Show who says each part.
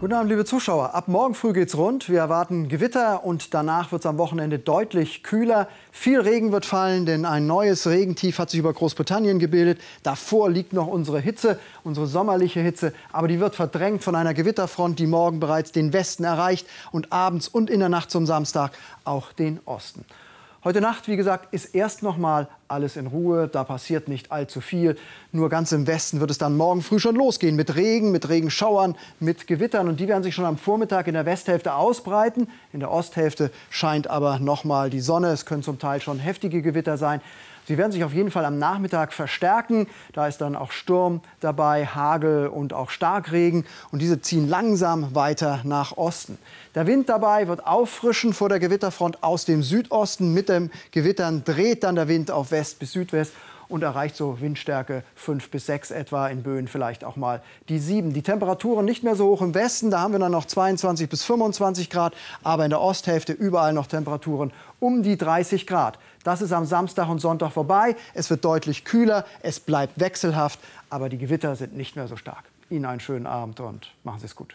Speaker 1: Guten Abend, liebe Zuschauer. Ab morgen früh geht's rund. Wir erwarten Gewitter und danach wird es am Wochenende deutlich kühler. Viel Regen wird fallen, denn ein neues Regentief hat sich über Großbritannien gebildet. Davor liegt noch unsere Hitze, unsere sommerliche Hitze, aber die wird verdrängt von einer Gewitterfront, die morgen bereits den Westen erreicht und abends und in der Nacht zum Samstag auch den Osten. Heute Nacht, wie gesagt, ist erst noch mal alles in Ruhe, da passiert nicht allzu viel. Nur ganz im Westen wird es dann morgen früh schon losgehen mit Regen, mit Regenschauern, mit Gewittern und die werden sich schon am Vormittag in der Westhälfte ausbreiten. In der Osthälfte scheint aber noch mal die Sonne. Es können zum Teil schon heftige Gewitter sein. Sie werden sich auf jeden Fall am Nachmittag verstärken. Da ist dann auch Sturm dabei, Hagel und auch Starkregen. Und diese ziehen langsam weiter nach Osten. Der Wind dabei wird auffrischen vor der Gewitterfront aus dem Südosten. Mit dem Gewittern dreht dann der Wind auf Westen West bis Südwest und erreicht so Windstärke 5 bis 6 etwa, in Böen vielleicht auch mal die 7. Die Temperaturen nicht mehr so hoch im Westen, da haben wir dann noch 22 bis 25 Grad, aber in der Osthälfte überall noch Temperaturen um die 30 Grad. Das ist am Samstag und Sonntag vorbei, es wird deutlich kühler, es bleibt wechselhaft, aber die Gewitter sind nicht mehr so stark. Ihnen einen schönen Abend und machen Sie es gut.